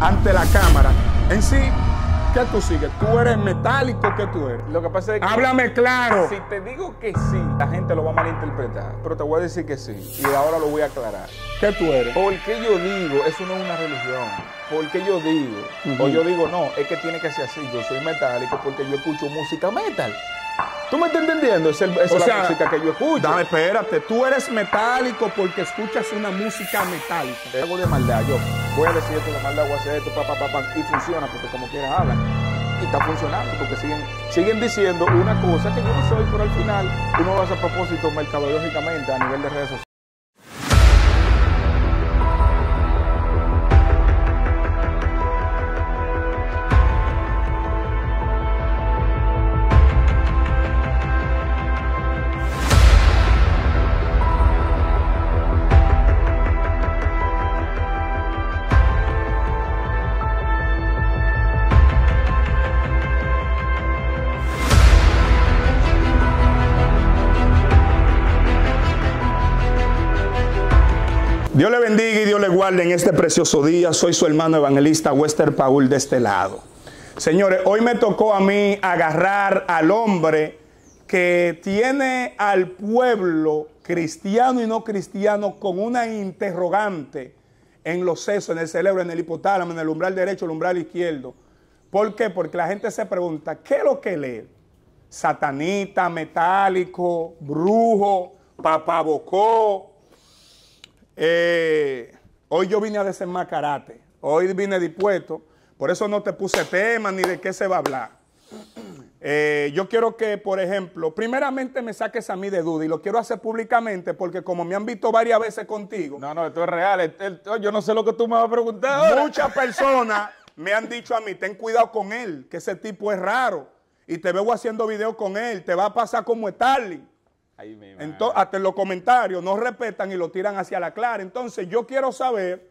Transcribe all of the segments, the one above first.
ante la cámara. En sí, ¿qué tú sigues? ¿Tú eres metálico? que tú eres? Lo que pasa es que. Háblame claro. Si te digo que sí, la gente lo va a malinterpretar. Pero te voy a decir que sí. Y ahora lo voy a aclarar. ¿Qué tú eres? Porque yo digo, eso no es una religión. Porque yo digo, o yo digo, no, es que tiene que ser así. Yo soy metálico porque yo escucho música metal. ¿Tú me estás entendiendo? Es, la música que yo escucho. Dame, espérate. Tú eres metálico porque escuchas una música metálica. algo de maldad. Yo voy a decir esto de maldad, voy a hacer esto, papá, papá, pa, y funciona porque como quieras hablan y está funcionando porque siguen, siguen diciendo una cosa que yo no soy, pero al final uno lo hace a propósito mercadológicamente a nivel de redes sociales. Dios le bendiga y Dios le guarde en este precioso día. Soy su hermano evangelista Wester Paul de este lado. Señores, hoy me tocó a mí agarrar al hombre que tiene al pueblo cristiano y no cristiano con una interrogante en los sesos, en el cerebro, en el hipotálamo, en el umbral derecho, el umbral izquierdo. ¿Por qué? Porque la gente se pregunta, ¿qué es lo que lee? Satanita, metálico, brujo, papabocó, eh, hoy yo vine a desenmacarate. Hoy vine dispuesto. Por eso no te puse tema ni de qué se va a hablar. Eh, yo quiero que, por ejemplo, primeramente me saques a mí de duda y lo quiero hacer públicamente porque como me han visto varias veces contigo. No, no, esto es real. Oh, yo no sé lo que tú me vas a preguntar. Muchas personas me han dicho a mí, ten cuidado con él, que ese tipo es raro. Y te veo haciendo videos con él, te va a pasar como Starling. Entonces, hasta en los comentarios no respetan y lo tiran hacia la clara. Entonces, yo quiero saber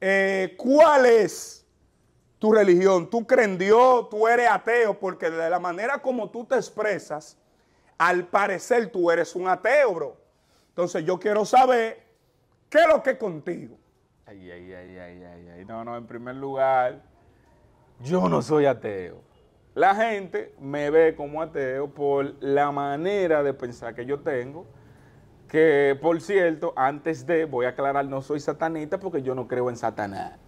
eh, cuál es tu religión. ¿Tú crees Dios? ¿Tú eres ateo? Porque de la manera como tú te expresas, al parecer tú eres un ateo, bro. Entonces, yo quiero saber qué es lo que es contigo. Ay, ay, ay, ay, ay, ay. No, no, en primer lugar, yo no soy ateo. La gente me ve como ateo por la manera de pensar que yo tengo, que por cierto, antes de, voy a aclarar, no soy satanista porque yo no creo en Satanás.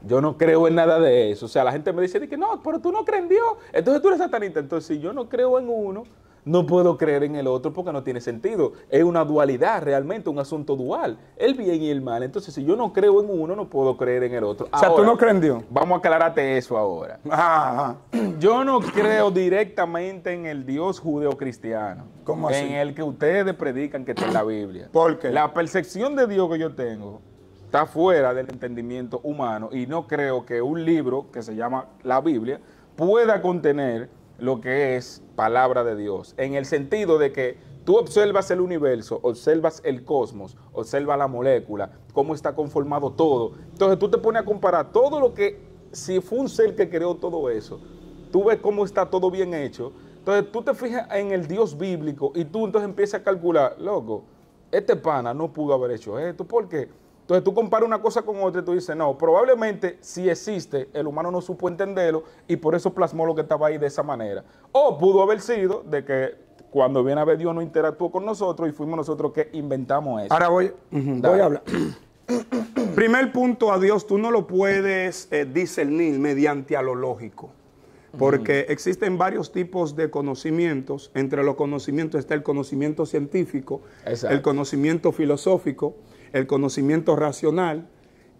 Yo no creo en nada de eso. O sea, la gente me dice que no, pero tú no crees en Dios, entonces tú eres satanista. Entonces, si yo no creo en uno, no puedo creer en el otro porque no tiene sentido. Es una dualidad realmente, un asunto dual, el bien y el mal. Entonces, si yo no creo en uno, no puedo creer en el otro. o sea, tú no crees en Dios. Vamos a aclararte eso ahora. Yo no creo directamente en el Dios judeocristiano. ¿Cómo así? En el que ustedes predican que está en la Biblia. ¿Por La percepción de Dios que yo tengo está fuera del entendimiento humano y no creo que un libro que se llama la Biblia pueda contener lo que es palabra de Dios, en el sentido de que tú observas el universo, observas el cosmos, observas la molécula, cómo está conformado todo. Entonces tú te pones a comparar todo lo que, si fue un ser que creó todo eso, tú ves cómo está todo bien hecho. Entonces tú te fijas en el Dios bíblico y tú entonces empiezas a calcular, loco, este pana no pudo haber hecho esto, ¿por qué? Entonces tú comparas una cosa con otra y tú dices, no, probablemente si existe, el humano no supo entenderlo y por eso plasmó lo que estaba ahí de esa manera. O pudo haber sido de que cuando viene a ver Dios no interactuó con nosotros y fuimos nosotros que inventamos eso. Ahora voy, a hablar. Primer punto a Dios, tú no lo puedes eh, discernir mediante a lo lógico. Porque existen varios tipos de conocimientos. Entre los conocimientos está el conocimiento científico, el conocimiento filosófico, el conocimiento racional,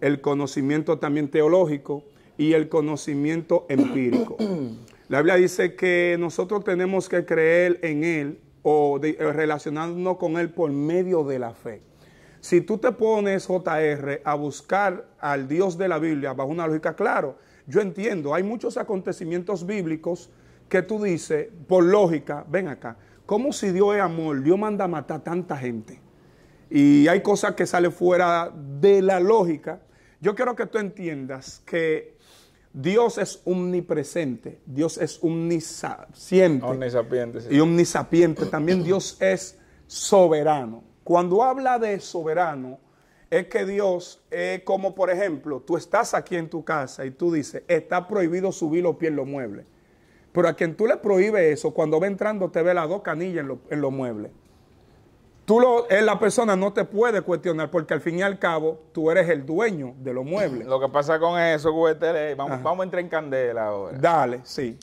el conocimiento también teológico y el conocimiento empírico. La Biblia dice que nosotros tenemos que creer en Él o eh, relacionarnos con Él por medio de la fe. Si tú te pones, JR, a buscar al Dios de la Biblia bajo una lógica, claro, yo entiendo, hay muchos acontecimientos bíblicos que tú dices, por lógica, ven acá, ¿cómo si Dios es amor, Dios manda a matar tanta gente? y hay cosas que salen fuera de la lógica. Yo quiero que tú entiendas que Dios es omnipresente, Dios es omnisapiente, y omnisapiente. También Dios es soberano. Cuando habla de soberano, es que Dios es como, por ejemplo, tú estás aquí en tu casa y tú dices, está prohibido subir los pies en los muebles. Pero a quien tú le prohíbes eso, cuando va entrando te ve las dos canillas en los muebles. Tú lo, eh, la persona no te puede cuestionar porque al fin y al cabo tú eres el dueño de los muebles. Lo que pasa con eso, Güey, vamos, vamos a entrar en candela ahora. Dale, sí.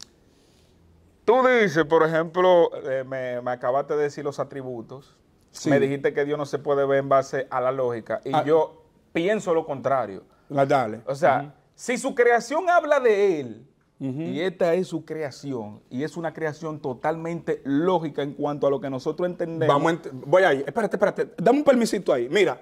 Tú dices, por ejemplo, eh, me, acabaste de decir los atributos. Me dijiste que Dios no se puede ver en base a la lógica. Y ah. yo pienso lo contrario. Ah, dale. O sea, si su creación habla de Él, y esta es su creación. Y es una creación totalmente lógica en cuanto a lo que nosotros entendemos. Vamos voy ahí. Espérate, espérate. Dame un permisito ahí. Mira,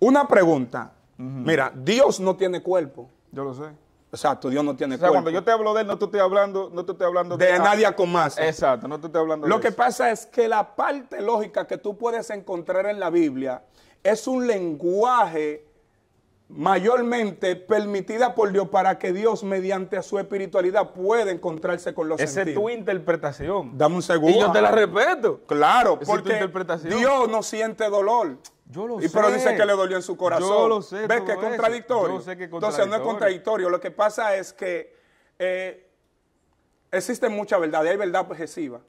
una pregunta. Mira, Dios no tiene cuerpo. Yo lo sé. Exacto, Dios no tiene o sea, cuando yo te hablo de él, no te estoy hablando, no te estoy hablando de, nadie con más. Exacto, no te estoy hablando de Lo que pasa es que la parte lógica que tú puedes encontrar en la Biblia es un lenguaje mayormente permitida por Dios para que Dios mediante su espiritualidad pueda encontrarse con los sentidos. Esa es tu interpretación. Dame un segundo. Y yo te la respeto. Claro, porque Dios no siente dolor. Yo lo y Pero dice que le dolió en su corazón. Yo lo sé. ¿Ves que es contradictorio? Entonces no es contradictorio. Lo que pasa es que eh, existe mucha verdad. Y Hay verdad objetiva.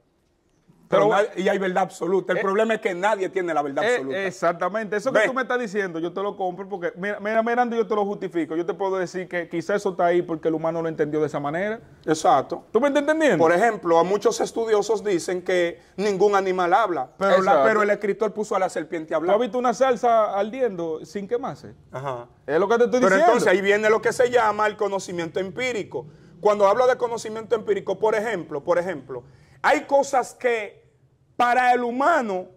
Eh, y hay verdad absoluta. El eh, problema es que nadie tiene la verdad eh, absoluta. Exactamente. Eso que tú me estás diciendo, yo te lo compro porque, mira, mira, mirando, yo te lo justifico. Yo te puedo decir que quizás eso está ahí porque el humano lo entendió de esa manera. Exacto. ¿Tú me estás entendiendo? Por ejemplo, a muchos estudiosos dicen que ningún animal habla, pero, el escritor puso a la serpiente a hablar. ¿Tú has visto una salsa ardiendo sin quemarse? Ajá. Es lo que te estoy diciendo. Pero entonces ahí viene lo que se llama el conocimiento empírico. Cuando hablo de conocimiento empírico, por ejemplo, por ejemplo, hay cosas que para el humano,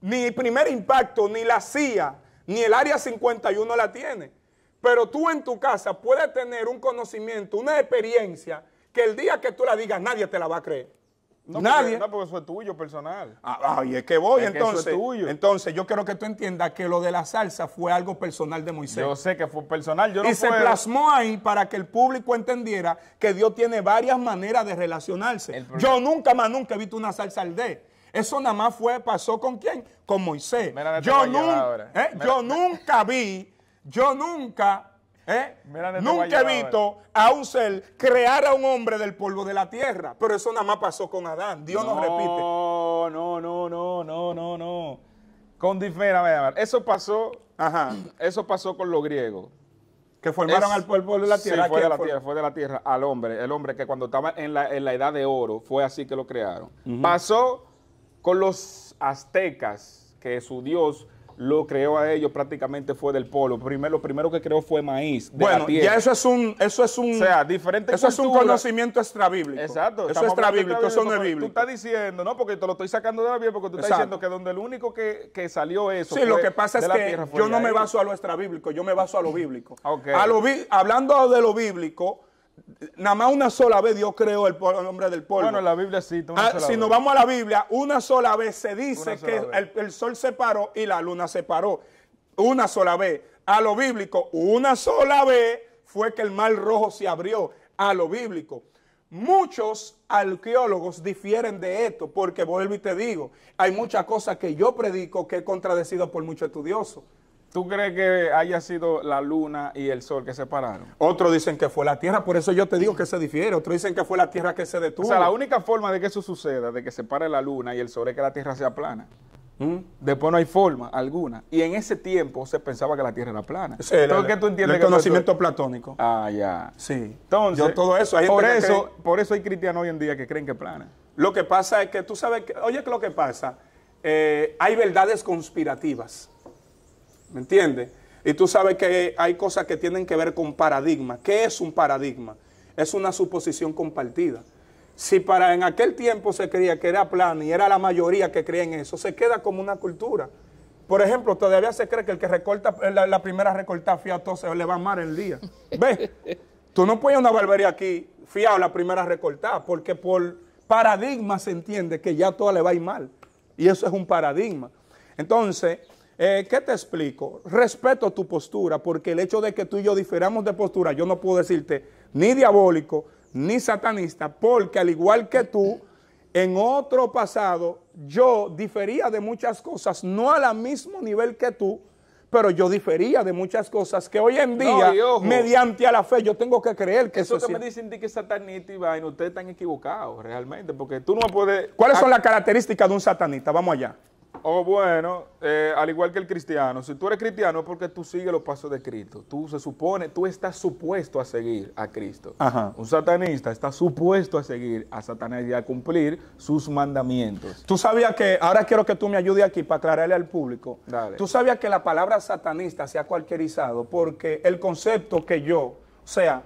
ni primer impacto, ni la CIA, ni el Área 51 la tiene. Pero tú en tu casa puedes tener un conocimiento, una experiencia, que el día que tú la digas, nadie te la va a creer. Nadie. Porque, no, porque eso es tuyo, personal. Ah, ay, ah, es que voy, entonces. es tuyo. Entonces, yo quiero que tú entiendas que lo de la salsa fue algo personal de Moisés. Yo sé que fue personal. Yo y se plasmó ahí para que el público entendiera que Dios tiene varias maneras de relacionarse. Yo nunca más nunca he visto una salsa al D. Eso nada más fue, pasó con quién? Con Moisés. Yo, eh, nunca vi, yo nunca, eh, nunca he visto a un ser crear a un hombre del polvo de la tierra. Pero eso nada más pasó con Adán. Dios no, nos repite. No, no, no, no, no, no, no. Con ver. eso pasó, Ajá. eso pasó con los griegos. Que formaron al polvo de la tierra. fue de la tierra, al hombre, el hombre que cuando estaba en la, edad de oro, fue así que lo crearon. Pasó con los aztecas, que su dios lo creó a ellos prácticamente fue del polo. Primero, lo primero que creó fue maíz. bueno, la ya eso es un, eso es un, o sea, diferente. Eso es un conocimiento extrabíblico. Exacto. Eso es extrabíblico, eso no es bíblico. Tú estás diciendo, no, porque te lo estoy sacando de la Biblia, porque tú estás diciendo que donde el único que, que salió eso. Sí, lo que pasa es que yo no me baso a lo bíblico, yo me baso a lo bíblico. lo, hablando de lo bíblico Nada más una sola vez Dios creó el, nombre hombre del pueblo. Bueno, la Biblia sí. Ah, si nos vamos a la Biblia, una sola vez se dice que el, el, sol se paró y la luna se paró. Una sola vez. A lo bíblico, una sola vez fue que el mar rojo se abrió. A lo bíblico. Muchos arqueólogos difieren de esto, porque vuelvo y te digo, hay muchas cosas que yo predico que he contradecido por muchos estudiosos. ¿Tú crees que haya sido la luna y el sol que se pararon? Otros dicen que fue la tierra, por eso yo te digo que se difiere. Otros dicen que fue la tierra que se detuvo. O sea, la única forma de que eso suceda, de que se pare la luna y el sol, es que la tierra sea plana. ¿Mm? Después no hay forma alguna. Y en ese tiempo se pensaba que la tierra era plana. Sí, Entonces, tú entiendes? El conocimiento platónico. Ah, ya. Sí. Entonces, todo eso. por, eso por eso hay cristianos hoy en día que creen que es plana. Lo que pasa es que tú sabes que, oye, que lo que pasa, eh, hay verdades conspirativas. ¿Me entiendes? Y tú sabes que hay cosas que tienen que ver con paradigma. ¿Qué es un paradigma? Es una suposición compartida. Si para en aquel tiempo se creía que era plano y era la mayoría que creía en eso, se queda como una cultura. Por ejemplo, todavía se cree que el que recorta eh, la, primera recortada todos se le va a el día. ¿Ves? Tú no puedes una barbería aquí fiado la primera recortada, porque por paradigma se entiende que ya todo le va a ir mal. Y eso es un paradigma. Entonces, eh, ¿Qué te explico? Respeto tu postura, porque el hecho de que tú y yo diferamos de postura, yo no puedo decirte ni diabólico, ni satanista, porque al igual que tú, en otro pasado, yo difería de muchas cosas, no al mismo nivel que tú, pero yo difería de muchas cosas que hoy en día, mediante a la fe, yo tengo que creer que eso, eso que me dicen de que es satanista y vaina, ustedes están equivocados realmente, porque tú no puedes... ¿Cuáles son las características de un satanista? Vamos allá oh, bueno, eh, al igual que el cristiano, si tú eres cristiano es porque tú sigues los pasos de Cristo. Tú se supone, tú estás supuesto a seguir a Cristo. Ajá. Un satanista está supuesto a seguir a Satanás y a cumplir sus mandamientos. Tú sabías que, ahora quiero que tú me ayudes aquí para aclararle al público. Dale. Tú sabías que la palabra satanista se ha cualquierizado porque el concepto que yo, o sea,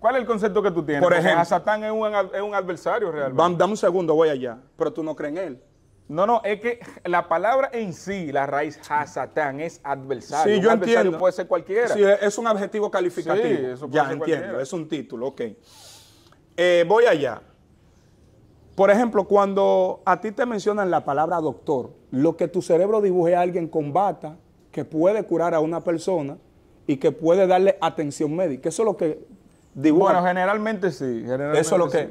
¿Cuál es el concepto que tú tienes? Por ejemplo, a Satán es un, adversario realmente. dame un segundo, voy allá. Pero tú no crees en él. No, no, es que la palabra en sí, la raíz hasatán, es adversario. Sí, yo entiendo. puede ser cualquiera. Sí, es un adjetivo calificativo. ya, entiendo, es un título, ok. Eh, voy allá. Por ejemplo, cuando a ti te mencionan la palabra doctor, lo que tu cerebro dibuje a alguien con bata, que puede curar a una persona y que puede darle atención médica. Eso es lo que dibuja. Bueno, generalmente sí. Generalmente eso es lo que...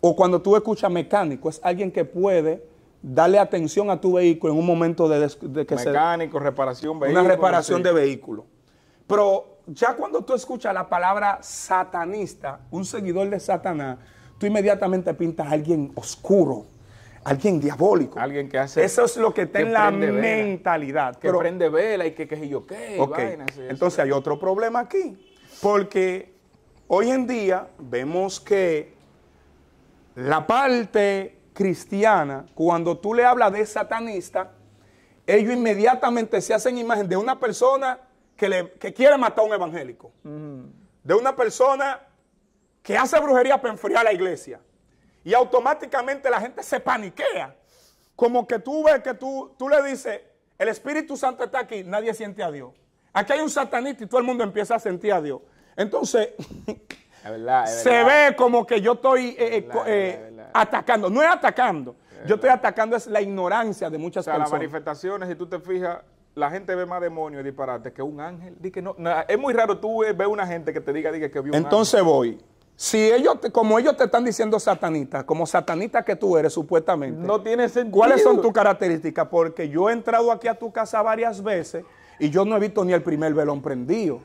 O cuando tú escuchas mecánico, es alguien que puede darle atención a tu vehículo en un momento de, que Mecánico, reparación, vehículo. Una reparación de vehículo. Pero ya cuando tú escuchas la palabra satanista, un seguidor de Satanás, tú inmediatamente pintas a alguien oscuro, alguien diabólico. Alguien que hace. Eso es lo que está en la mentalidad. Que prende vela y que, que yo qué. Entonces hay otro problema aquí. Porque hoy en día vemos que la parte cristiana, cuando tú le hablas de satanista, ellos inmediatamente se hacen imagen de una persona que, le, quiere matar a un evangélico, de una persona que hace brujería para enfriar la iglesia. Y automáticamente la gente se paniquea. Como que tú ves que tú, tú le dices, el Espíritu Santo está aquí, nadie siente a Dios. Aquí hay un satanista y todo el mundo empieza a sentir a Dios. Entonces, se ve como que yo estoy eh, eh, eh, atacando. No es atacando. Yo estoy atacando es la ignorancia de muchas personas. sea, las manifestaciones, si tú te fijas, la gente ve más demonios y disparates que un ángel. que no, es muy raro tú ver una gente que te diga, que vio un Entonces voy. Si ellos, como ellos te están diciendo satanita, como satanita que tú eres supuestamente. No tiene ¿Cuáles son tus características? Porque yo he entrado aquí a tu casa varias veces y yo no he visto ni el primer velón prendido.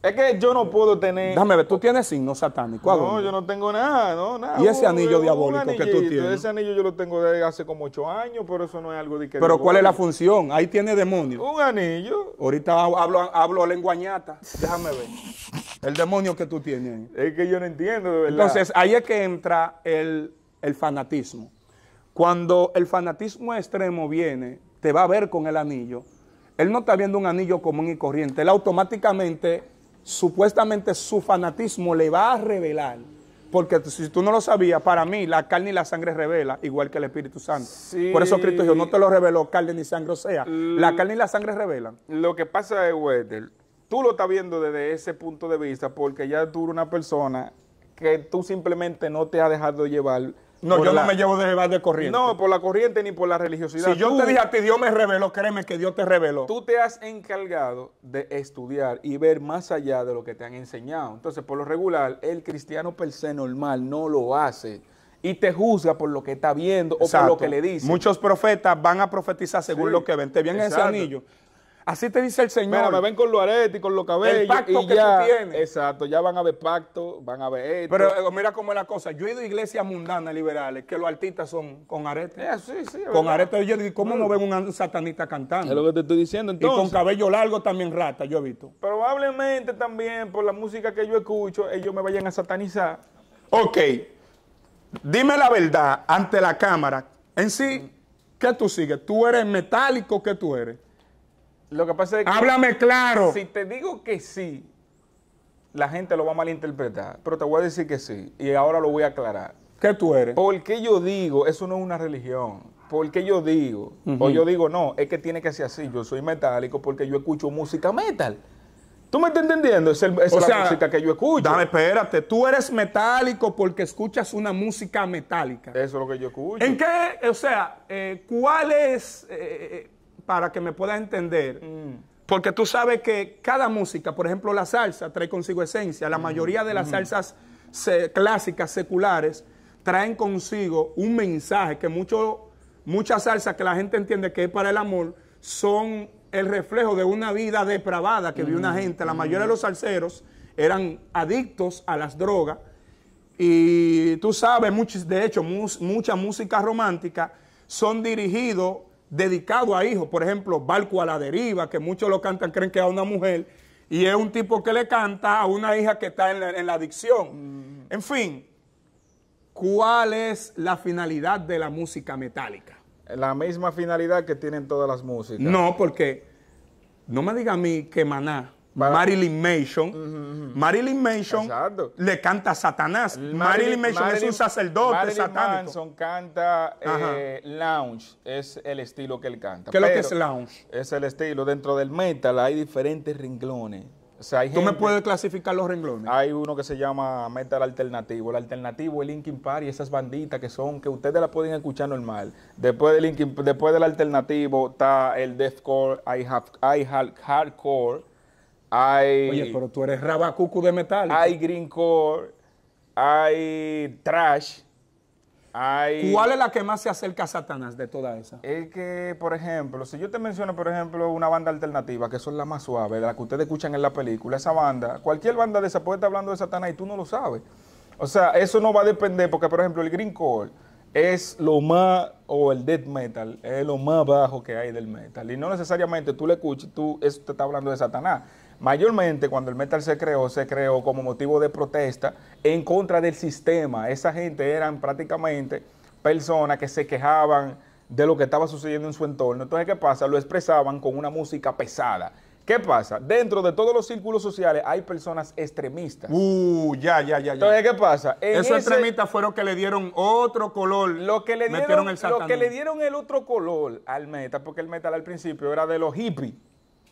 Es que yo no puedo tener. Déjame ver, tú tienes signo satánico. No, yo no tengo nada, no, nada. ¿Y ese anillo diabólico que tú tienes? Ese anillo yo lo tengo desde hace como ocho años, pero eso no es algo de que. Pero ¿cuál es la función? Ahí tiene demonio. Un anillo. Ahorita hablo, hablo lenguañata. Déjame ver. El demonio que tú tienes. Es que yo no entiendo, de verdad. Entonces, ahí es que entra el, el fanatismo. Cuando el fanatismo extremo viene, te va a ver con el anillo. Él no está viendo un anillo común y corriente. Él automáticamente supuestamente su fanatismo le va a revelar. Porque si tú no lo sabías, para mí la carne y la sangre revela, igual que el Espíritu Santo. Por eso Cristo dijo, no te lo reveló carne ni sangre, o sea, la carne y la sangre revelan. Lo que pasa es, Wether, tú lo estás viendo desde ese punto de vista, porque ya tú eres una persona que tú simplemente no te has dejado llevar no, yo no me llevo de llevar de corriente. No, por la corriente ni por la religiosidad. Si yo te dije a ti, Dios me reveló, créeme que Dios te reveló. Tú te has encargado de estudiar y ver más allá de lo que te han enseñado. Entonces, por lo regular, el cristiano per se normal no lo hace y te juzga por lo que está viendo o por lo que le dice. Muchos profetas van a profetizar según lo que ven. Te vienen ese anillo. Así te dice el Señor. Mira, me ven con los aretes y con los cabellos. El pacto que tú tienes. Exacto, ya van a ver pacto, van a ver esto. Pero eh, mira cómo es la cosa. Yo he ido a iglesias mundanas liberales que los artistas son con aretes. Eh, sí, sí, con aretes arete. ¿cómo mm. no ven un satanista cantando? Es lo que te estoy diciendo entonces. Y con cabello largo también rata, yo he visto. Probablemente también por la música que yo escucho, ellos me vayan a satanizar. Ok, dime la verdad ante la cámara. En sí, ¿qué tú sigues? ¿Tú eres metálico? ¿Qué tú eres? Lo que pasa es que... Háblame claro. Si te digo que sí, la gente lo va a malinterpretar, pero te voy a decir que sí, y ahora lo voy a aclarar. ¿Qué tú eres? Porque yo digo, eso no es una religión. Porque yo digo, o yo digo, no, es que tiene que ser así. Yo soy metálico porque yo escucho música metal. ¿Tú me estás entendiendo? Es, es la música que yo escucho. Dame, espérate. Tú eres metálico porque escuchas una música metálica. Eso es lo que yo escucho. ¿En qué? O sea, eh, ¿cuál es...? Eh, eh, para que me puedas entender. Mm. Porque tú sabes que cada música, por ejemplo la salsa, trae consigo esencia. La mm, mayoría de las mm. salsas clásicas, seculares, traen consigo un mensaje que mucho, muchas salsas que la gente entiende que es para el amor son el reflejo de una vida depravada que vive una gente. La mayoría de los salseros eran adictos a las drogas. Y tú sabes, de hecho, muchas mucha música romántica son dirigidos dedicado a hijos. Por ejemplo, Barco a la deriva, que muchos lo cantan, creen que es a una mujer, y es un tipo que le canta a una hija que está en la, adicción. Mm. En fin, ¿cuál es la finalidad de la música metálica? La misma finalidad que tienen todas las músicas. No, porque no me diga a mí que Maná Marilyn Manson. Marilyn Manson le canta a Satanás. Marilyn, Manson es un sacerdote Marilyn Manson canta eh, lounge, es el estilo que él canta. ¿Qué es lo que es lounge? Es el estilo. Dentro del metal hay diferentes renglones. O hay ¿Tú me puedes clasificar los renglones? Hay uno que se llama metal alternativo. El alternativo es Linkin Park y esas banditas que son, que ustedes la pueden escuchar normal. Después, de Linkin, después del alternativo está el deathcore, I Have hardcore, hay... Oye, pero tú eres rabacucu de metal. Hay green core hay trash, hay... ¿Cuál es la que más se acerca a Satanás de toda esa? Es que, por ejemplo, si yo te menciono, por ejemplo, una banda alternativa, que son las más suaves, la que ustedes escuchan en la película, esa banda, cualquier banda de esa puede estar hablando de Satanás y tú no lo sabes. O sea, eso no va a depender, porque, por ejemplo, el green core es lo más, o el death metal, es lo más bajo que hay del metal. Y no necesariamente tú le escuchas, tú, eso te está hablando de Satanás. Mayormente cuando el metal se creó, se creó como motivo de protesta en contra del sistema. Esa gente eran prácticamente personas que se quejaban de lo que estaba sucediendo en su entorno. Entonces, ¿qué pasa? Lo expresaban con una música pesada. ¿Qué pasa? Dentro de todos los círculos sociales hay personas extremistas. Uh, ya, ya, ya. ya. Entonces, ¿qué pasa? Esos extremistas fueron que le dieron otro color. Lo que, le dieron, lo que le dieron el otro color al metal, porque el metal al principio era de los hippies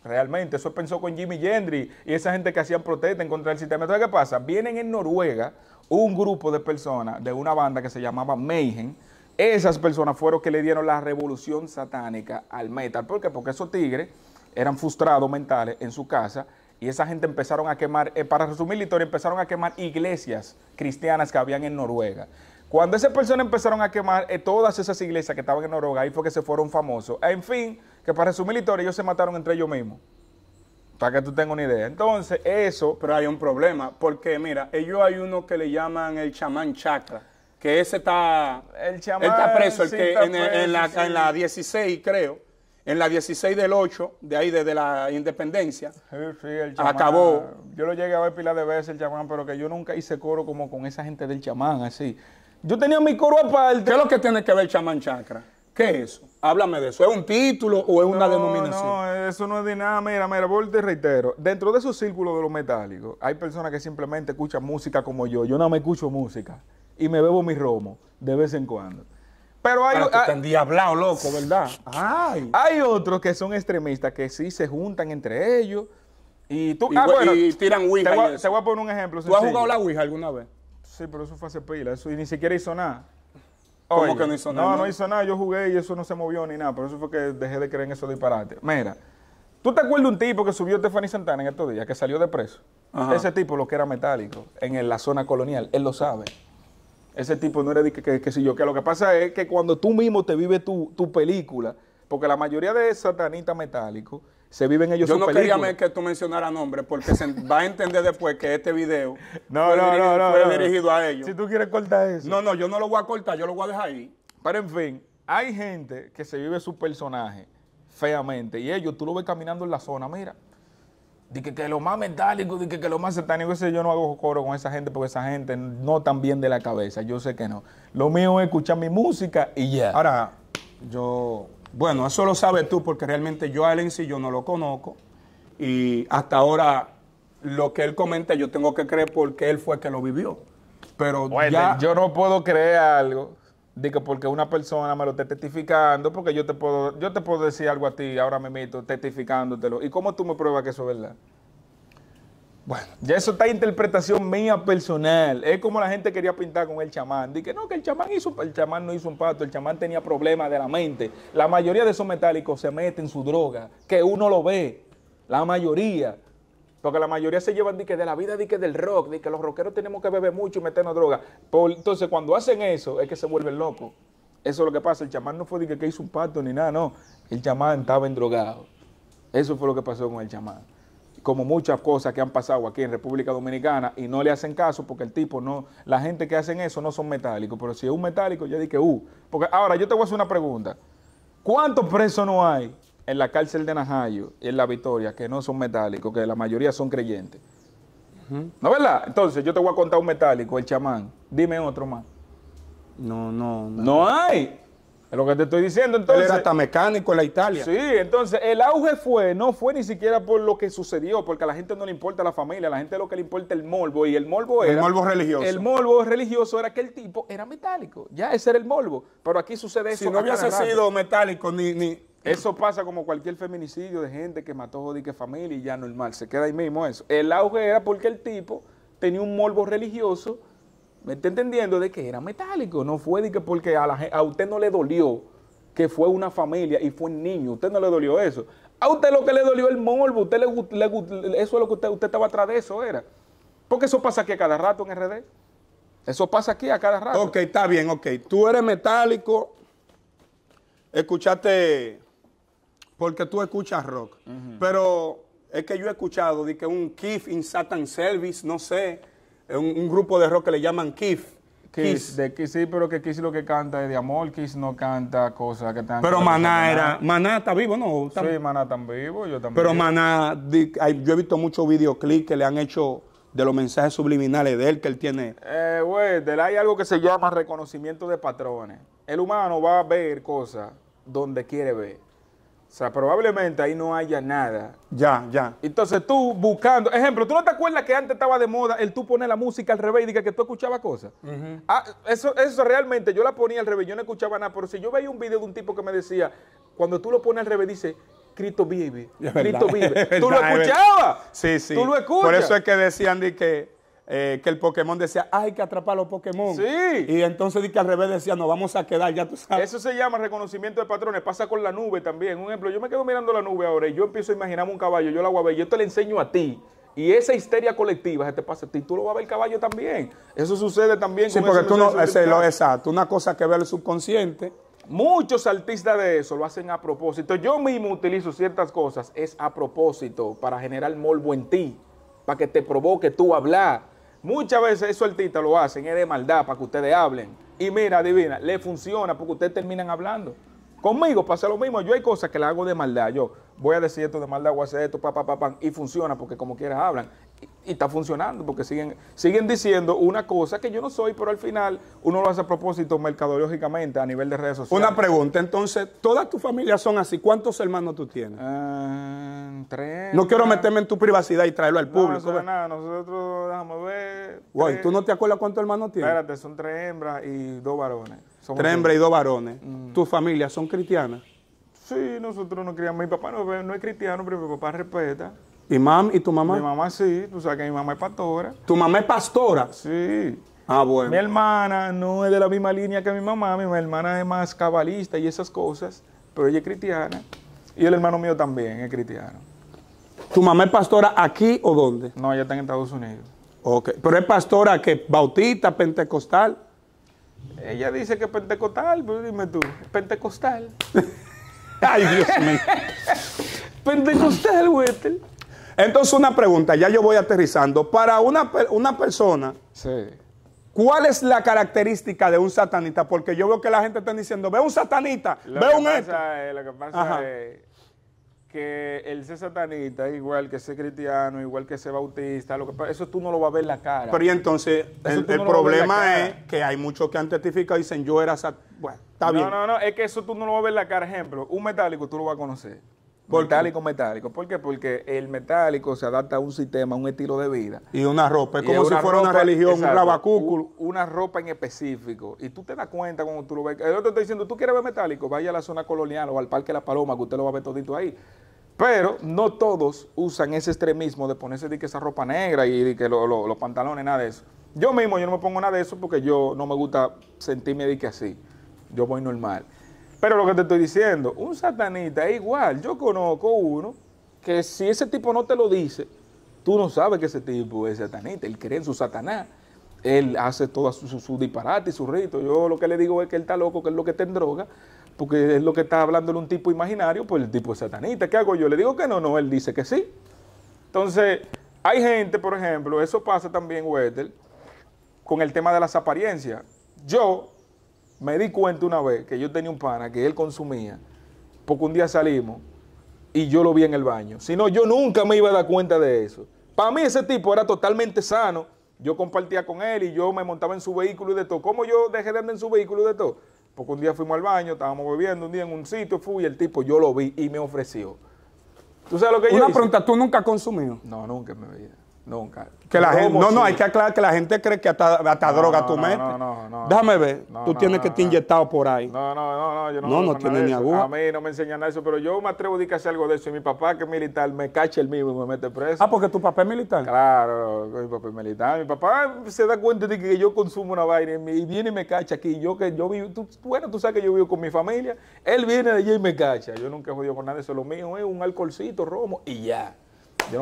realmente. Eso pensó con Jimmy Gendry y esa gente que hacían protesta en contra del sistema. Entonces, ¿qué pasa? Vienen en Noruega un grupo de personas de una banda que se llamaba Mayhem. Esas personas fueron que le dieron la revolución satánica al metal. ¿Por qué? Porque esos tigres eran frustrados mentales en su casa y esa gente empezaron a quemar, eh, para resumir la historia, empezaron a quemar iglesias cristianas que habían en Noruega. Cuando esas personas empezaron a quemar eh, todas esas iglesias que estaban en Noruega, ahí fue que se fueron famosos. En fin, que para resumir la historia, ellos se mataron entre ellos mismos. Para que tú tengas una idea. Entonces, eso. Pero hay un problema, porque mira, ellos hay uno que le llaman el chamán chakra, que ese está. El está preso, el que en, la, 16, creo. En la 16 del 8, de ahí desde la independencia, sí, sí, el chamán, acabó. Yo lo llegué a ver pilar de veces el chamán, pero que yo nunca hice coro como con esa gente del chamán, así. Yo tenía mi coro aparte. ¿Qué es lo que tiene que ver el chamán chakra? ¿Qué es eso? Háblame de eso. ¿Es un título o es una denominación? No, eso no es de nada. Mira, mira, vuelvo te reitero. Dentro de esos círculos de los metálicos, hay personas que simplemente escuchan música como yo. Yo no me escucho música y me bebo mi romo de vez en cuando. Pero hay, ah, diablados, loco, ¿verdad? Hay otros que son extremistas que sí se juntan entre ellos y tú y, ah, tiran ouija. Te, voy, a poner un ejemplo. ¿Tú has jugado la ouija alguna vez? Sí, pero eso fue hace pila, y ni siquiera hizo nada. ¿Cómo que no hizo nada? No, no hizo nada, yo jugué y eso no se movió ni nada, por eso fue que dejé de creer en esos disparates. Mira, ¿tú te acuerdas de un tipo que subió Stephanie Santana en estos días, que salió de preso? Ese tipo lo que era metálico en la zona colonial, él lo sabe. Ese tipo no era de que, si yo, que lo que pasa es que cuando tú mismo te vives tu, tu película, porque la mayoría de satanistas metálicos se viven ellos Yo no quería que tú mencionaras nombres porque se va a entender después que este video no, fue, dirigido, a ellos. Si tú quieres cortar eso. No, no, yo no lo voy a cortar, yo lo voy a dejar ahí. Pero en fin, hay gente que se vive su personaje feamente y ellos tú lo ves caminando en la zona, mira. Dice que, que lo más metálico, de que, que lo más satánico, ese yo no hago coro con esa gente porque esa gente no tan bien de la cabeza, yo sé que no. Lo mío es escuchar mi música y ya. Ahora, yo bueno, eso lo sabes tú porque realmente yo a él en sí yo no lo conozco y hasta ahora lo que él comenta yo tengo que creer porque él fue el que lo vivió. Pero yo no puedo creer algo de que porque una persona me lo esté testificando, porque yo te puedo yo te puedo decir algo a ti ahora me meto testificándotelo. ¿Y cómo tú me pruebas que eso es verdad? Bueno, ya eso está interpretación mía personal. Es como la gente quería pintar con el chamán. Dije, no, que el chamán hizo, el chamán no hizo un pato, el chamán tenía problemas de la mente. La mayoría de esos metálicos se meten su droga, que uno lo ve. La mayoría. Porque la mayoría se llevan de, de la vida de, del rock, de que los rockeros tenemos que beber mucho y meternos droga. entonces, cuando hacen eso, es que se vuelven locos. Eso es lo que pasa. El chamán no fue de que, hizo un pato ni nada, no. El chamán estaba endrogado. Eso fue lo que pasó con el chamán como muchas cosas que han pasado aquí en República Dominicana y no le hacen caso porque el tipo no, la gente que hacen eso no son metálicos, pero si es un metálico ya dije que uh, porque ahora yo te voy a hacer una pregunta, ¿cuántos presos no hay en la cárcel de Najayo y en La Victoria que no son metálicos, que la mayoría son creyentes? ¿No es ¿No verdad? Entonces yo te voy a contar un metálico, el chamán, dime otro más. No, no, no. No hay. Es lo que te estoy diciendo entonces. era hasta mecánico en la Italia. Sí, entonces el auge fue, no fue ni siquiera por lo que sucedió, porque a la gente no le importa la familia, a la gente lo que le importa es el morbo. Y el morbo era. El morbo religioso. El morbo religioso era que el tipo era metálico. Ya ese era el morbo. Pero aquí sucede eso. Si no hubiese sido metálico ni, eso pasa como cualquier feminicidio de gente que mató que familia y ya normal, se queda ahí mismo eso. El auge era porque el tipo tenía un morbo religioso me está entendiendo de que era metálico, no fue de que porque a, usted no le dolió que fue una familia y fue un niño, usted no le dolió eso. A usted lo que le dolió el morbo, usted le, eso es lo que usted, usted estaba atrás de eso, era. Porque eso pasa aquí a cada rato en RD. Eso pasa aquí a cada rato. Ok, está bien, ok. Tú eres metálico, escuchaste, porque tú escuchas rock. Pero es que yo he escuchado de que un Keith in Satan Service, no sé un, grupo de rock que le llaman Keith. Kiss. De sí, pero que Kiss lo que canta es de amor, Kiss no canta cosas que están... Pero Maná era... Maná está vivo, ¿no? Sí, Maná está vivo, yo también. Pero Maná, yo he visto muchos videoclips que le han hecho de los mensajes subliminales de él que él tiene. Eh, güey, de él hay algo que se llama reconocimiento de patrones. El humano va a ver cosas donde quiere ver. O sea, probablemente ahí no haya nada. Ya, ya. Entonces tú buscando, ejemplo, ¿tú no te acuerdas que antes estaba de moda el tú poner la música al revés y que tú escuchabas cosas? Ah, eso, eso realmente, yo la ponía al revés, yo no escuchaba nada, pero si yo veía un video de un tipo que me decía, cuando tú lo pones al revés, dice, Cristo vive, Cristo vive. Tú lo escuchabas. Sí, sí. Tú lo escuchas. Por eso es que decían de que eh, que el Pokémon decía, hay que atrapar a los Pokémon. Sí. Y entonces di al revés decía, no, vamos a quedar, ya tú sabes. Eso se llama reconocimiento de patrones, pasa con la nube también. Un ejemplo, yo me quedo mirando la nube ahora y yo empiezo a imaginarme un caballo, yo la voy a ver, yo te lo enseño a ti. Y esa histeria colectiva se te pasa a ti, tú lo vas a ver el caballo también. Eso sucede también. Sí, porque tú no, exacto, una cosa que ve el subconsciente. Muchos artistas de eso lo hacen a propósito. Yo mismo utilizo ciertas cosas, es a propósito, para generar morbo en ti, para que te provoque tú hablar Muchas veces esos artistas lo hacen, es de maldad para que ustedes hablen. Y mira, adivina, le funciona porque ustedes terminan hablando. Conmigo pasa lo mismo, yo hay cosas que le hago de maldad, yo voy a decir esto de agua hacer esto, pa, pa, pa, pa, y funciona porque como quieras hablan. Y, está funcionando porque siguen, siguen diciendo una cosa que yo no soy, pero al final uno lo hace a propósito mercadológicamente a nivel de redes sociales. Una pregunta, entonces, todas tus familias son así. ¿Cuántos hermanos tú tienes? Eh, tres. No quiero meterme en tu privacidad y traerlo al público. No, no, nada, nosotros, déjame ver. Wow, ¿tú no te acuerdas cuántos hermanos tienes? Espérate, son tres hembras y dos varones. tres hembras y dos varones. Mm. ¿Tus familias son cristianas? Sí, nosotros no criamos. Mi papá no, no es cristiano, pero mi papá respeta. ¿Y, mamá ¿Y tu mamá? Mi mamá sí, tú sabes que mi mamá es pastora. ¿Tu mamá es pastora? Sí. Ah, bueno. Mi hermana no es de la misma línea que mi mamá, mi hermana es más cabalista y esas cosas, pero ella es cristiana. Y el hermano mío también es cristiano. ¿Tu mamá es pastora aquí o dónde? No, ella está en Estados Unidos. Ok, pero es pastora que bautista, pentecostal. Ella dice que es pentecostal, pero dime tú, pentecostal. Ay, Dios mío. el güey. Entonces, una pregunta, ya yo voy aterrizando. Para una, una persona, ¿cuál es la característica de un satanista? Porque yo veo que la gente está diciendo, ve un satanita, ve un esto. lo que pasa que ser satanista igual que ser cristiano, igual que ser bautista, eso tú no lo vas a ver la cara. Pero y entonces, el, problema es que hay muchos que han testificado y dicen, yo era satanista Bueno, está bien. No, no, no, es que eso tú no lo vas a ver la cara. Ejemplo, un metálico tú lo vas a conocer metálico, Porque el metálico se adapta a un sistema, a un estilo de vida. Y una ropa. Es como si fuera una religión, un rabacúculo. Una ropa en específico. Y tú te das cuenta cuando tú lo ves. El otro te está diciendo, tú quieres ver metálico, vaya a la zona colonial o al Parque de La Paloma, que usted lo va a ver todito ahí. Pero no todos usan ese extremismo de ponerse de que esa ropa negra y que los pantalones, nada de eso. Yo mismo, yo no me pongo nada de eso porque yo no me gusta sentirme de que así. Yo voy normal. Pero lo que te estoy diciendo, un satanista es igual. Yo conozco uno que si ese tipo no te lo dice, tú no sabes que ese tipo es satanista. Él cree en su satanás. Él hace todas su, disparates disparate y su rito. Yo lo que le digo es que él está loco, que es lo que está en droga, porque es lo que está hablando un tipo imaginario, pues el tipo es satanista. ¿Qué hago yo? Le digo que no, no, él dice que sí. Entonces, hay gente, por ejemplo, eso pasa también, Wetter, con el tema de las apariencias. Yo me di cuenta una vez que yo tenía un pana que él consumía, porque un día salimos y yo lo vi en el baño. Si no, yo nunca me iba a dar cuenta de eso. Para mí ese tipo era totalmente sano. Yo compartía con él y yo me montaba en su vehículo y de todo. ¿Cómo yo dejé de andar en su vehículo y de todo? Porque un día fuimos al baño, estábamos bebiendo, un día en un sitio fui y el tipo yo lo vi y me ofreció. ¿Tú sabes lo que yo Una pregunta, ¿tú nunca has consumido? No, nunca me mi Nunca. Que la gente, no, no, hay que aclarar que la gente cree que hasta, droga tú metes. No, no, no. Déjame ver. tú tienes que estar inyectado por ahí. No, no, no, no. Yo no, no, tiene ni A mí no me enseñan eso, pero yo me atrevo a decir que hace algo de eso. Y mi papá, que es militar, me cacha el mismo y me mete preso. Ah, porque tu papá es militar. Claro, mi papá es militar. Mi papá se da cuenta de que yo consumo una vaina y, viene y me cacha aquí. Yo que yo vivo, tú, bueno, tú sabes que yo vivo con mi familia. Él viene de allí y me cacha. Yo nunca he jodido por nada de eso. Lo mío es un alcoholcito, romo y ya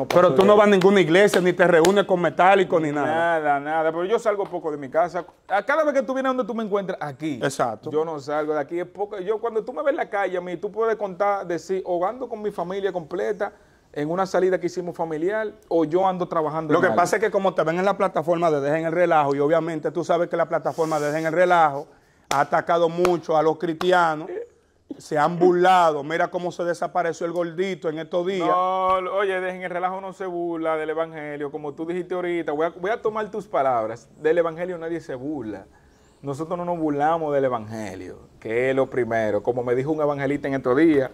pero tú no vas a ninguna iglesia, ni te reúnes con metálico, ni nada. Nada, nada. Pero yo salgo poco de mi casa. Cada vez que tú vienes donde tú me encuentras, aquí. Exacto. Yo no salgo de aquí. Yo cuando tú me ves en la calle, a mí, tú puedes contar, decir, o ando con mi familia completa, en una salida que hicimos familiar o yo ando trabajando. Lo que pasa es que como te ven en la plataforma de Dejen el Relajo, y obviamente tú sabes que la plataforma de Dejen el Relajo ha atacado mucho a los cristianos. Eh, se han burlado. Mira cómo se desapareció el gordito en estos días. No, oye, dejen el relajo, no se burla del evangelio. Como tú dijiste ahorita, voy a, a tomar tus palabras. Del evangelio nadie se burla. Nosotros no nos burlamos del evangelio, que es lo primero. Como me dijo un evangelista en estos días,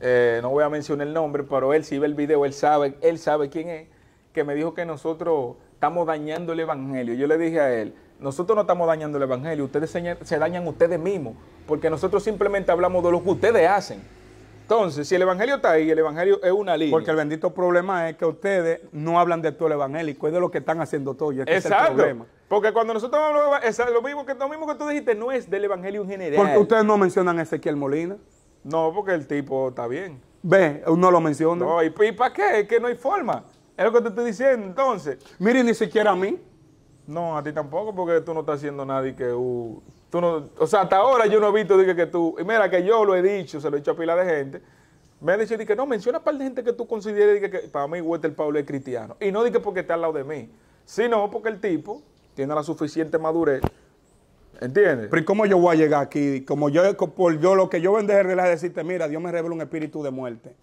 eh, no voy a mencionar el nombre, pero él si ve el video, él sabe, él sabe quién es, que me dijo que nosotros estamos dañando el evangelio. Yo le dije a él, nosotros no estamos dañando el Evangelio, ustedes se, dañan ustedes mismos, porque nosotros simplemente hablamos de lo que ustedes hacen. Entonces, si el Evangelio está ahí, el Evangelio es una línea. Porque el bendito problema es que ustedes no hablan de todo el evangelio. es de lo que están haciendo todos. Exacto. Es el problema. Porque cuando nosotros hablamos, es lo mismo, que, lo mismo que tú dijiste no es del Evangelio en general. Porque ustedes no mencionan a Ezequiel Molina. No, porque el tipo está bien. Ve, no lo menciona. No, ¿y, para qué? Es que no hay forma. Es lo que te estoy diciendo, entonces. miren ni siquiera a mí. No, a ti tampoco, porque tú no estás haciendo nada y que... tú no, o sea, hasta ahora yo no he visto dije, que tú... Y mira, que yo lo he dicho, se lo he dicho a pila de gente. Me han dicho que no, menciona a par de gente que tú consideres que para mí Walter Pablo es cristiano. Y no dije porque está al lado de mí, sino porque el tipo tiene la suficiente madurez ¿Entiendes? Pero ¿y cómo yo voy a llegar aquí? Como yo, por yo, lo que yo vendé de la es decirte, mira, Dios me revela un espíritu de muerte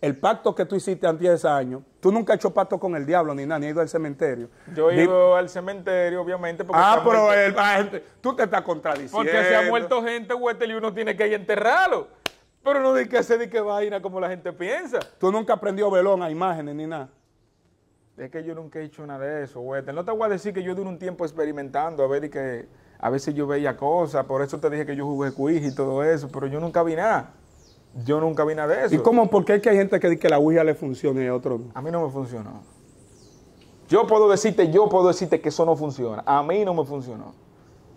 el pacto que tú hiciste antes de ese año, tú nunca has hecho pacto con el diablo ni nada, ni has ido al cementerio. Yo he ido al cementerio, obviamente. Porque ah, pero el, tú te estás contradiciendo. Porque se ha muerto gente, Wetel, y uno tiene que ir a enterrarlo. Pero no de que se de que vaina como la gente piensa. Tú nunca aprendió velón a imágenes ni nada. Es que yo nunca he hecho nada de eso, Wetel. No te voy a decir que yo duré un tiempo experimentando a ver y que a yo veía cosas, por eso te dije que yo jugué quiz y todo eso, pero yo nunca vi nada. Yo nunca vi nada de eso. ¿Y cómo? Porque que hay gente que dice que la Ouija le funciona y a otro no? A mí no me funcionó. Yo puedo decirte, yo puedo decirte que eso no funciona. A mí no me funcionó.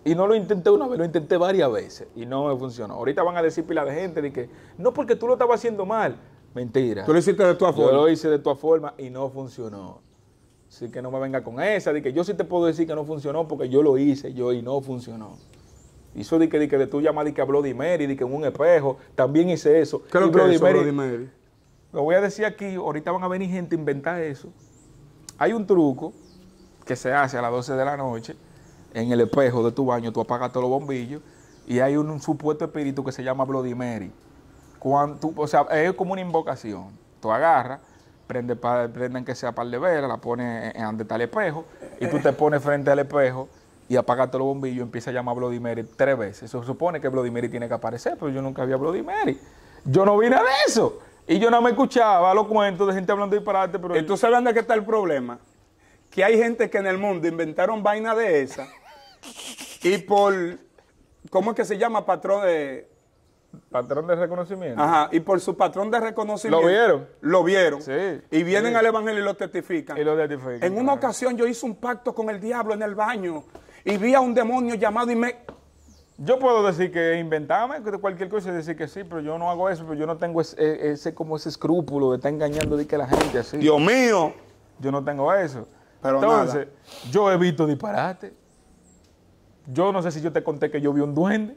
Y no lo intenté una vez, lo intenté varias veces y no me funcionó. Ahorita van a decir pila de gente de que no porque tú lo estabas haciendo mal. Mentira. Tú lo hiciste de tu forma. Yo lo hice de tu forma y no funcionó. Así que no me venga con esa de que yo sí te puedo decir que no funcionó porque yo lo hice yo y no funcionó. Y eso que, de que tú llamas a Bloody Mary, de que en un espejo, también hice eso. ¿Qué lo Mary? Lo voy a decir aquí, ahorita van a venir gente a inventar eso. Hay un truco que se hace a las 12 de la noche en el espejo de tu baño, tú apagas todos los bombillos y hay un, supuesto espíritu que se llama Bloody Mary. Cuando, o sea, es como una invocación. Tú agarras, prende, prenden que sea par de velas, la pones en donde está el espejo y tú te pones frente al espejo y apagaste los bombillos, empieza a llamar a Mary tres veces. Eso supone que Mary tiene que aparecer, pero yo nunca vi a Mary. Yo no vi nada de eso. Y yo no me escuchaba los cuentos de gente hablando disparate. Pero... Entonces, ¿sabes de está el problema? Que hay gente que en el mundo inventaron vaina de esa y por, ¿cómo es que se llama? Patrón de... Patrón de reconocimiento. Ajá, y por su patrón de reconocimiento. ¿Lo vieron? Lo vieron. Sí. Y vienen al evangelio y lo testifican. Y lo testifican. En una ocasión yo hice un pacto con el diablo en el baño y vi a un demonio llamado y me... Yo puedo decir que inventaba cualquier cosa y decir que sí, pero yo no hago eso, pero yo no tengo e, ese, como ese escrúpulo de estar engañando de que la gente así. Dios mío. Yo no tengo eso. Pero Entonces, yo evito disparate. Yo no sé si yo te conté que yo vi un duende.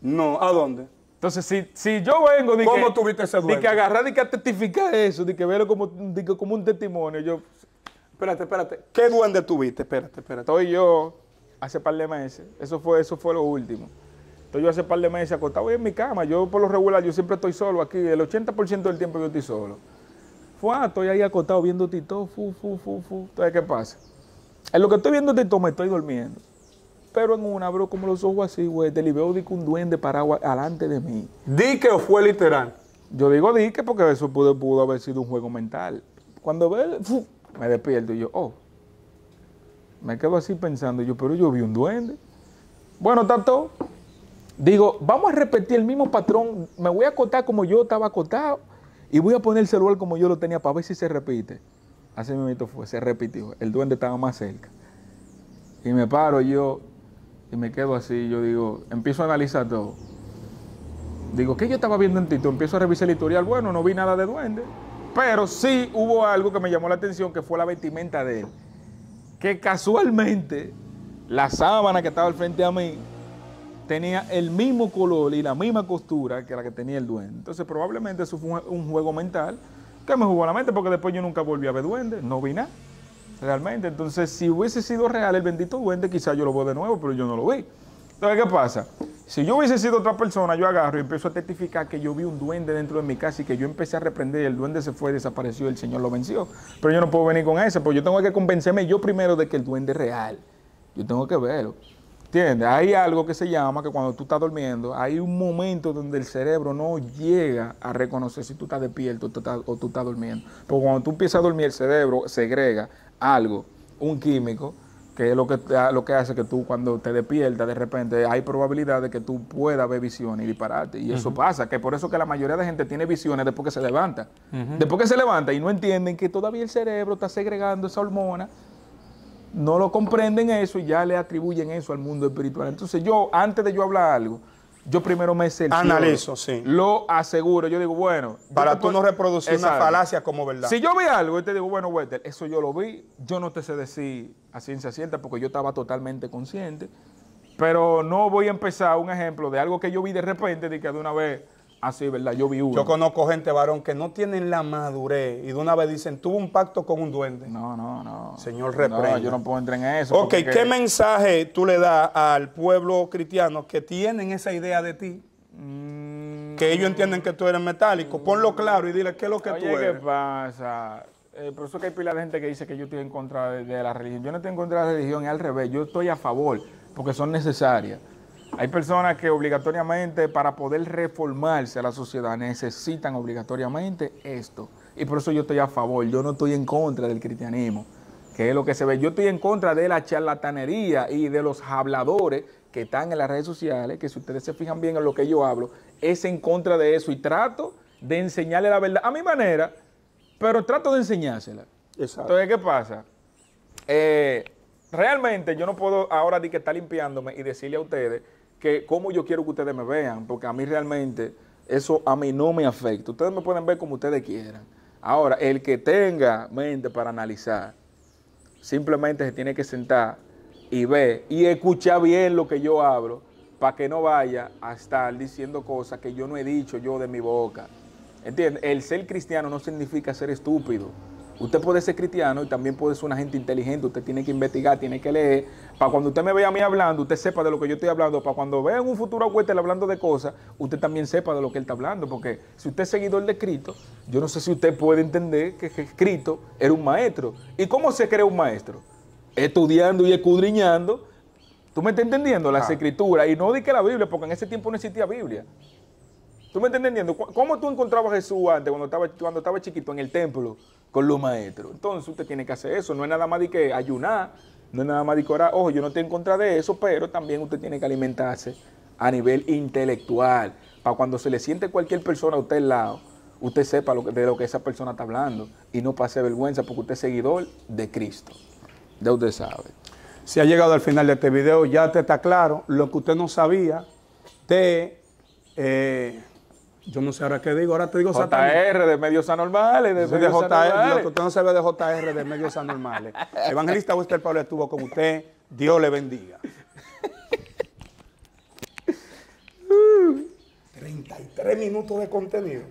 No, ¿a dónde? Entonces, si, si yo vengo y ¿Cómo que, tuviste ese duende? que agarrar, de que testificar eso, de que verlo como, como un testimonio, yo... Espérate, espérate. ¿Qué duende tuviste? Espérate, espérate. Estoy yo hace par de meses. Eso fue, eso fue lo último. Entonces yo hace par de meses acostado en mi cama. Yo por lo regular, yo siempre estoy solo aquí. El 80% del tiempo yo estoy solo. Fue, estoy ahí acostado viendo Tito, fu, fu, fu, fu. Entonces, ¿qué pasa? En lo que estoy viendo Tito me estoy durmiendo. Pero en una bro, como los ojos así, güey. Te veo un duende paraguas alante de mí. ¿Dique o fue literal? Yo digo dique porque eso pudo, haber sido un juego mental. Cuando ve, me despierto y yo, oh, me quedo así pensando yo, pero yo vi un duende. Bueno, tanto, Digo, vamos a repetir el mismo patrón. Me voy a acotar como yo estaba acotado y voy a poner el celular como yo lo tenía para ver si se repite. Así mismo fue, se repitió. El duende estaba más cerca. Y me paro yo y me quedo así. Yo digo, empiezo a analizar todo. Digo, ¿qué yo estaba viendo en Tito? Empiezo a revisar el historial, Bueno, no vi nada de duende. Pero sí hubo algo que me llamó la atención, que fue la vestimenta de él que casualmente la sábana que estaba al frente a mí tenía el mismo color y la misma costura que la que tenía el duende. Entonces probablemente eso fue un juego mental que me jugó a la mente porque después yo nunca volví a ver duende, no vi nada realmente. Entonces si hubiese sido real el bendito duende, quizás yo lo veo de nuevo, pero yo no lo vi. Entonces, ¿qué pasa? Si yo hubiese sido otra persona, yo agarro y empiezo a testificar que yo vi un duende dentro de mi casa y que yo empecé a reprender y el duende se fue, desapareció el Señor lo venció. Pero yo no puedo venir con eso, porque yo tengo que convencerme yo primero de que el duende es real. Yo tengo que verlo. ¿Entiendes? Hay algo que se llama que cuando tú estás durmiendo, hay un momento donde el cerebro no llega a reconocer si tú estás despierto tú estás, o tú estás durmiendo. Porque cuando tú empiezas a dormir, el cerebro segrega algo, un químico, que es lo que, lo que hace que tú cuando te despiertas de repente hay probabilidad de que tú puedas ver visiones y dispararte. Y eso pasa, que por eso que la mayoría de gente tiene visiones después que se levanta. Después que se levanta y no entienden que todavía el cerebro está segregando esa hormona, no lo comprenden eso y ya le atribuyen eso al mundo espiritual. Entonces yo, antes de yo hablar algo, yo primero me cercioro. Analizo, sí. Lo aseguro. Yo digo, bueno. Para tú no reproducir una falacia como verdad. Si yo vi algo y te digo, bueno, Walter, eso yo lo vi, yo no te sé decir a ciencia cierta porque yo estaba totalmente consciente, pero no voy a empezar un ejemplo de algo que yo vi de repente de que de una vez así, ah, ¿verdad? Yo vi uno. Yo conozco gente varón que no tienen la madurez y de una vez dicen, tuvo un pacto con un duende. No, no, no. Señor, reprende. No, yo no puedo entrar en eso. Ok, ¿qué mensaje tú le das al pueblo cristiano que tienen esa idea de ti? Mm, que ellos entienden que tú eres metálico. Ponlo claro y dile qué es lo que tú eres. ¿qué pasa? Eh, por eso que hay pila de gente que dice que yo estoy en contra de, de, la religión. Yo no estoy en contra de la religión, es al revés. Yo estoy a favor, porque son necesarias. Hay personas que obligatoriamente, para poder reformarse a la sociedad, necesitan obligatoriamente esto. Y por eso yo estoy a favor. Yo no estoy en contra del cristianismo, que es lo que se ve. Yo estoy en contra de la charlatanería y de los habladores que están en las redes sociales, que si ustedes se fijan bien en lo que yo hablo, es en contra de eso. Y trato de enseñarle la verdad a mi manera pero trato de enseñársela. Exacto. Entonces, ¿qué pasa? Eh, realmente yo no puedo ahora de que está limpiándome y decirle a ustedes que cómo yo quiero que ustedes me vean, porque a mí realmente eso a mí no me afecta. Ustedes me pueden ver como ustedes quieran. Ahora, el que tenga mente para analizar, simplemente se tiene que sentar y ver y escuchar bien lo que yo hablo para que no vaya a estar diciendo cosas que yo no he dicho yo de mi boca. ¿Entiendes? El ser cristiano no significa ser estúpido. Usted puede ser cristiano y también puede ser una gente inteligente. Usted tiene que investigar, tiene que leer. Para cuando usted me vea a mí hablando, usted sepa de lo que yo estoy hablando. Para cuando vea en un futuro a hablando de cosas, usted también sepa de lo que él está hablando. Porque si usted es seguidor de Cristo, yo no sé si usted puede entender que Cristo era un maestro. ¿Y cómo se cree un maestro? Estudiando y escudriñando. ¿Tú me estás entendiendo? Las ah. escrituras. Y no di que la Biblia, porque en ese tiempo no existía Biblia. ¿Tú me estás entendiendo? ¿Cómo tú encontrabas a Jesús antes, cuando estaba, cuando estaba chiquito, en el templo, con los maestros? Entonces usted tiene que hacer eso. No es nada más de que ayunar, no es nada más de que orar. Ojo, yo no estoy en contra de eso, pero también usted tiene que alimentarse a nivel intelectual. Para cuando se le siente cualquier persona a usted al lado, usted sepa lo de lo que esa persona está hablando y no pase vergüenza porque usted es seguidor de Cristo. Dios usted sabe. Si ha llegado al final de este video, ya te está claro lo que usted no sabía de... Eh, yo no sé ahora qué digo, ahora te digo JR de medios anormales, de, medios anormales. usted no ve de JR de medios anormales. Evangelista Wester Pablo estuvo con usted. Dios le bendiga. 33 minutos de contenido.